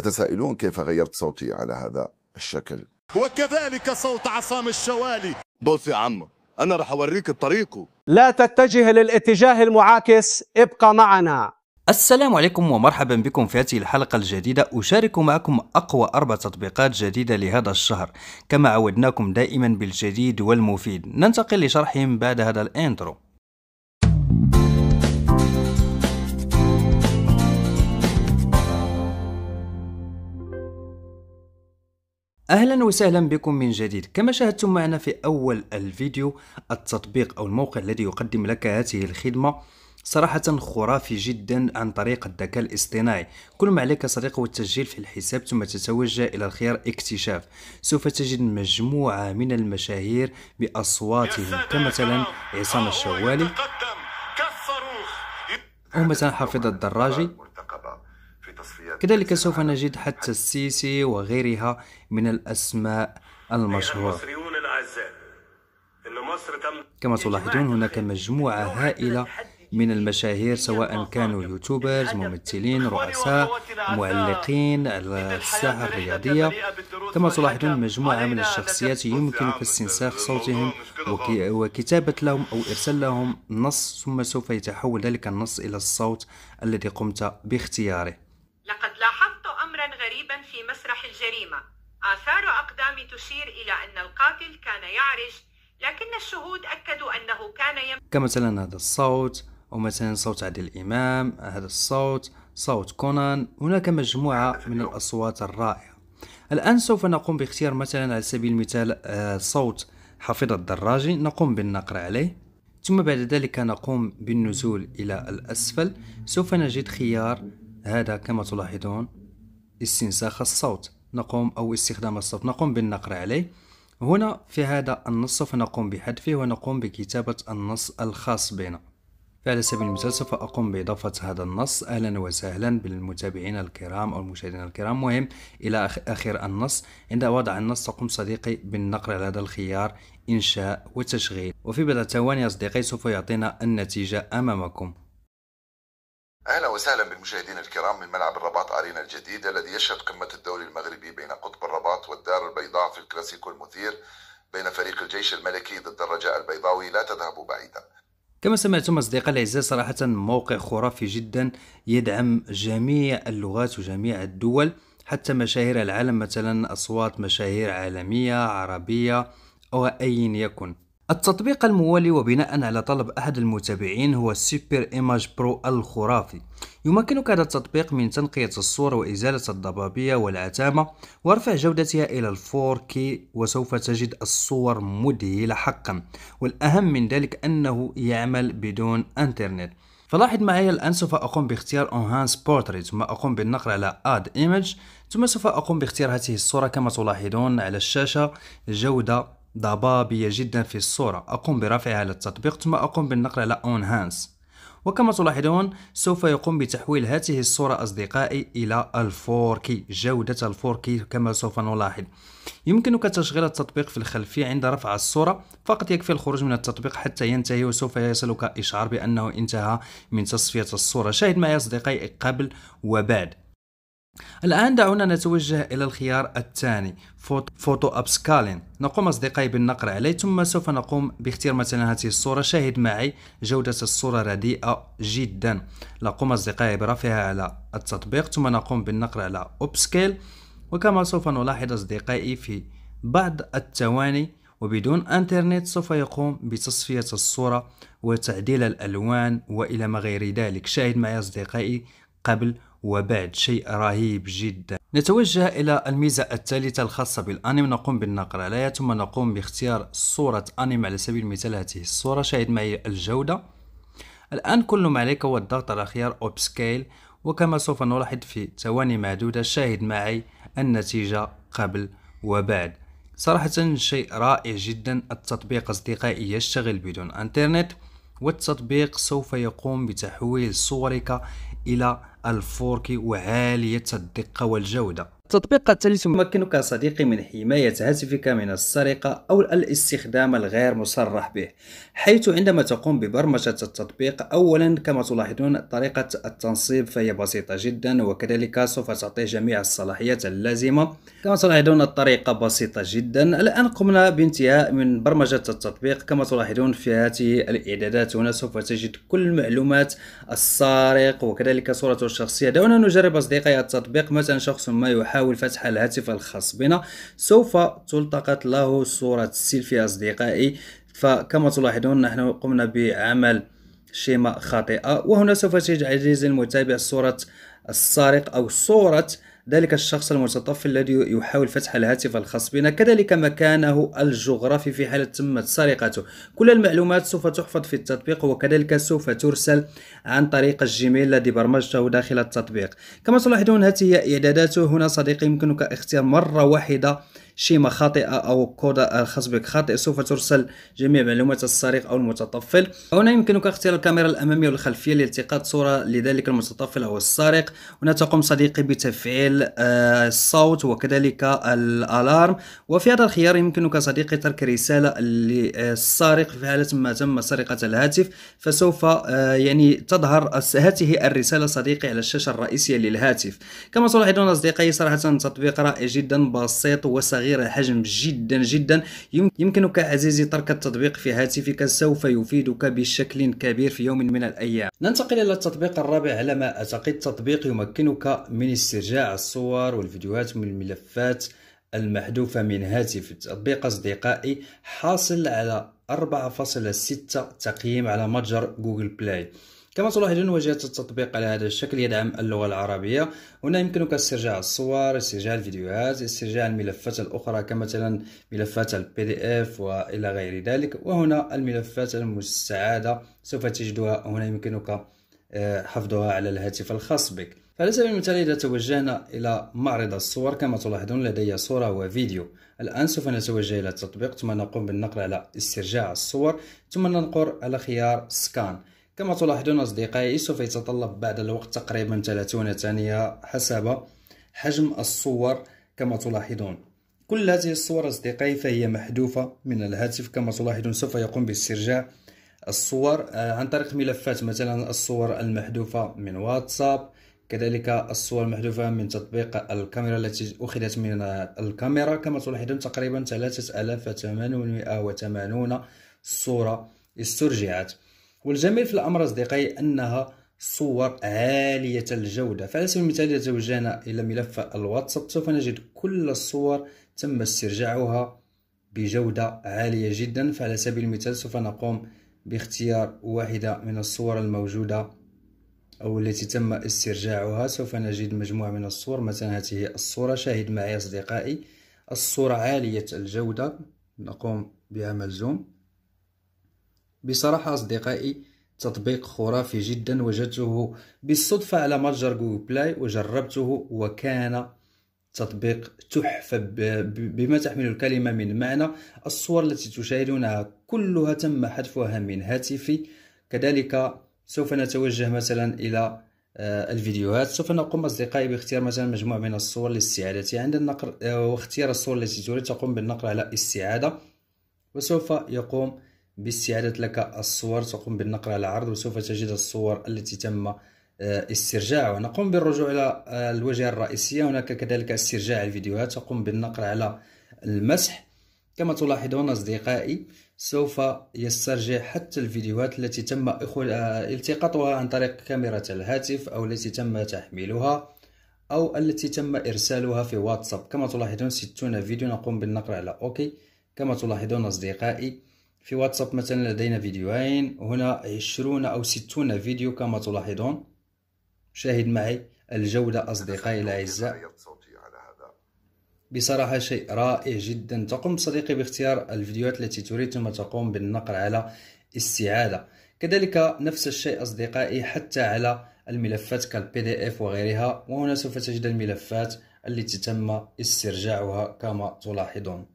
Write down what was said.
تتسائلون كيف غيرت صوتي على هذا الشكل وكذلك صوت عصام الشوالي بص يا عم أنا رح أوريك الطريق لا تتجه للاتجاه المعاكس ابقى معنا السلام عليكم ومرحبا بكم في هذه الحلقة الجديدة أشارك معكم أقوى أربع تطبيقات جديدة لهذا الشهر كما عودناكم دائما بالجديد والمفيد ننتقل لشرحهم بعد هذا الانترو اهلا وسهلا بكم من جديد كما شاهدتم معنا في اول الفيديو التطبيق او الموقع الذي يقدم لك هذه الخدمه صراحة خرافي جدا عن طريق الذكاء الاصطناعي كل ما عليك صديق هو التسجيل في الحساب ثم تتوجه إلى الخيار اكتشاف سوف تجد مجموعة من المشاهير بأصواتهم كمثلا عصام الشوالي او مثلا حفيظ الدراجي كذلك سوف نجد حتى السيسي وغيرها من الأسماء المشهورة كما تلاحظون هناك مجموعة هائلة من المشاهير سواء كانوا يوتيوبرز ممثلين رؤساء معلقين على الساحة الرياضية كما تلاحظون مجموعة من الشخصيات يمكنك استنساخ صوتهم وكتابة لهم أو إرسال لهم نص ثم سوف يتحول ذلك النص إلى الصوت الذي قمت باختياره قريبا في مسرح الجريمة آثار أقدام تشير إلى أن القاتل كان يعرج لكن الشهود أكدوا أنه كان يم... كمثلا هذا الصوت أو مثلا صوت عادل الإمام هذا الصوت صوت كونان هناك مجموعة من الأصوات الرائعة الآن سوف نقوم باختيار مثلا على سبيل المثال آه، صوت حفيظ الدراجي نقوم بالنقر عليه ثم بعد ذلك نقوم بالنزول إلى الأسفل سوف نجد خيار هذا كما تلاحظون استنساخ الصوت نقوم أو استخدام الصوت نقوم بالنقر عليه هنا في هذا النص سوف نقوم بحذفه ونقوم بكتابة النص الخاص بنا فعلى سبيل المثال سوف أقوم بإضافة هذا النص أهلا وسهلا بالمتابعين الكرام أو المشاهدين الكرام مهم إلى آخر النص عند وضع النص تقوم صديقي بالنقر على هذا الخيار إنشاء وتشغيل وفي بضع ثواني يا صديقي سوف يعطينا النتيجة أمامكم اهلا وسهلا بالمشاهدين الكرام من ملعب الرباط ارينا الجديد الذي يشهد قمه الدوري المغربي بين قطب الرباط والدار البيضاء في الكلاسيكو المثير بين فريق الجيش الملكي ضد الرجاء البيضاوي لا تذهب بعيدا. كما سمعتم اصدقائي الاعزاء صراحه موقع خرافي جدا يدعم جميع اللغات وجميع الدول حتى مشاهير العالم مثلا اصوات مشاهير عالميه عربيه او اي يكن التطبيق الموالي وبناء على طلب أحد المتابعين هو سوبر إيماج برو الخرافي يمكنك هذا التطبيق من تنقية الصور وإزالة الضبابية والعتامة ورفع جودتها إلى 4K وسوف تجد الصور مذهلة حقا والأهم من ذلك أنه يعمل بدون إنترنت فلاحظ معي الآن سوف أقوم باختيار Enhance Portrait ثم أقوم بالنقر على Add Image ثم سوف أقوم باختيار هذه الصورة كما تلاحظون على الشاشة جودة ضبابية جدا في الصورة أقوم برفعها للتطبيق ثم أقوم بالنقل على هانس وكما تلاحظون سوف يقوم بتحويل هذه الصورة أصدقائي إلى الفوركي جودة الفوركي كما سوف نلاحظ يمكنك تشغيل التطبيق في الخلفية عند رفع الصورة فقط يكفي الخروج من التطبيق حتى ينتهي وسوف يصلك إشعار بأنه انتهى من تصفية الصورة شاهد معي أصدقائي قبل وبعد الآن دعونا نتوجه إلى الخيار الثاني فوتو, أب أبسكالين نقوم أصدقائي بالنقر عليه ثم سوف نقوم باختيار مثلا هذه الصورة شاهد معي جودة الصورة رديئة جدا نقوم أصدقائي برفعها على التطبيق ثم نقوم بالنقر على سكيل وكما سوف نلاحظ أصدقائي في بعض الثواني وبدون انترنت سوف يقوم بتصفية الصورة وتعديل الألوان وإلى ما غير ذلك شاهد معي أصدقائي قبل وبعد شيء رهيب جدا نتوجه إلى الميزة الثالثة الخاصة بالأنيم نقوم بالنقر عليها ثم نقوم باختيار صورة أنيم على سبيل المثال هذه الصورة شاهد معي الجودة الآن كل ما عليك هو الضغط على خيار Upscale وكما سوف نلاحظ في ثواني معدودة شاهد معي النتيجة قبل وبعد صراحة شيء رائع جدا التطبيق أصدقائي يشتغل بدون أنترنت والتطبيق سوف يقوم بتحويل صورك إلى الفوركي وعالية الدقة والجودة التطبيق الثالث يمكنك صديقي من حماية هاتفك من السرقة أو الاستخدام الغير مصرح به حيث عندما تقوم ببرمجة التطبيق أولا كما تلاحظون طريقة التنصيب فهي بسيطة جدا وكذلك سوف تعطي جميع الصلاحيات اللازمة كما تلاحظون الطريقة بسيطة جدا الآن قمنا بانتهاء من برمجة التطبيق كما تلاحظون في هذه الإعدادات هنا سوف تجد كل معلومات السارق وكذلك صورته الشخصية دعونا نجرب أصدقائي التطبيق مثلا شخص ما يحاول يحاول فتح الهاتف الخاص بنا سوف تلتقط له صورة السيلفي أصدقائي فكما تلاحظون نحن قمنا بعمل شيمة خاطئة وهنا سوف تجد عزيزي المتابع صورة السارق أو صورة ذلك الشخص المتطفل الذي يحاول فتح الهاتف الخاص بنا كذلك مكانه الجغرافي في حالة تمت سرقته كل المعلومات سوف تحفظ في التطبيق وكذلك سوف ترسل عن طريق الجيميل الذي برمجته داخل التطبيق كما تلاحظون هذه هي إعداداته هنا صديقي يمكنك اختيار مرة واحدة شيمة خاطئة أو كود الخاص بك خاطئ سوف ترسل جميع معلومات السارق أو المتطفل هنا يمكنك اختيار الكاميرا الأمامية والخلفية لالتقاط صورة لذلك المتطفل أو السارق هنا تقوم صديقي بتفعيل الصوت آه، وكذلك الألارم وفي هذا الخيار يمكنك صديقي ترك رسالة للسارق في حالة ما تم سرقة الهاتف فسوف آه، يعني تظهر هذه الرسالة صديقي على الشاشة الرئيسية للهاتف كما تلاحظون أصدقائي صراحة تطبيق رائع جدا بسيط وصغير صغير الحجم جدا جدا يمكنك عزيزي ترك التطبيق في هاتفك سوف يفيدك بشكل كبير في يوم من الأيام ننتقل إلى التطبيق الرابع على ما أعتقد تطبيق يمكنك من استرجاع الصور والفيديوهات من الملفات المحذوفة من هاتف التطبيق أصدقائي حاصل على 4.6 تقييم على متجر جوجل بلاي كما تلاحظون واجهة التطبيق على هذا الشكل يدعم اللغة العربية هنا يمكنك استرجاع الصور استرجاع الفيديوهات استرجاع الملفات الأخرى كمثلا ملفات البي دي اف وإلى غير ذلك وهنا الملفات المستعادة سوف تجدها هنا يمكنك آه، حفظها على الهاتف الخاص بك على سبيل المثال إذا توجهنا إلى معرض الصور كما تلاحظون لدي صورة وفيديو الآن سوف نتوجه إلى التطبيق ثم نقوم بالنقر على استرجاع الصور ثم ننقر على خيار سكان كما تلاحظون أصدقائي سوف يتطلب بعد الوقت تقريبا 30 ثانية حسب حجم الصور كما تلاحظون كل هذه الصور أصدقائي فهي محذوفة من الهاتف كما تلاحظون سوف يقوم باسترجاع الصور آه، عن طريق ملفات مثلا الصور المحذوفة من واتساب كذلك الصور المحذوفة من تطبيق الكاميرا التي أخذت من الكاميرا كما تلاحظون تقريبا 3880 صورة استرجعت والجميل في الامر اصدقائي انها صور عالية الجودة فعلى سبيل المثال إذا توجهنا إلى ملف الواتساب سوف نجد كل الصور تم استرجاعها بجودة عالية جدا فعلى سبيل المثال سوف نقوم باختيار واحدة من الصور الموجودة أو التي تم استرجاعها سوف نجد مجموعة من الصور مثلا هذه الصورة شاهد معي أصدقائي الصورة عالية الجودة نقوم بعمل زوم بصراحة أصدقائي تطبيق خرافي جدا وجدته بالصدفة على متجر جوجل بلاي وجربته وكان تطبيق تحفة بما تحمل الكلمة من معنى الصور التي تشاهدونها كلها تم حذفها من هاتفي كذلك سوف نتوجه مثلا إلى آه، الفيديوهات سوف نقوم أصدقائي باختيار مثلا مجموعة من الصور للاستعادة عند النقر آه، واختيار الصور التي تريد تقوم بالنقر على استعادة وسوف يقوم باستعادة لك الصور تقوم بالنقر على العرض وسوف تجد الصور التي تم آه، استرجاعها نقوم بالرجوع إلى آه، الواجهة الرئيسية هناك كذلك استرجاع الفيديوهات تقوم بالنقر على المسح كما تلاحظون أصدقائي سوف يسترجع حتى الفيديوهات التي تم آه، التقاطها عن طريق كاميرا الهاتف أو التي تم تحميلها أو التي تم إرسالها في واتساب كما تلاحظون 60 فيديو نقوم بالنقر على أوكي كما تلاحظون أصدقائي في واتساب مثلا لدينا فيديوهين هنا عشرون أو ستون فيديو كما تلاحظون شاهد معي الجودة أصدقائي الأعزاء بصراحة شيء رائع جدا تقوم صديقي باختيار الفيديوهات التي تريد ثم تقوم بالنقر على استعادة كذلك نفس الشيء أصدقائي حتى على الملفات كالبي دي اف وغيرها وهنا سوف تجد الملفات التي تم استرجاعها كما تلاحظون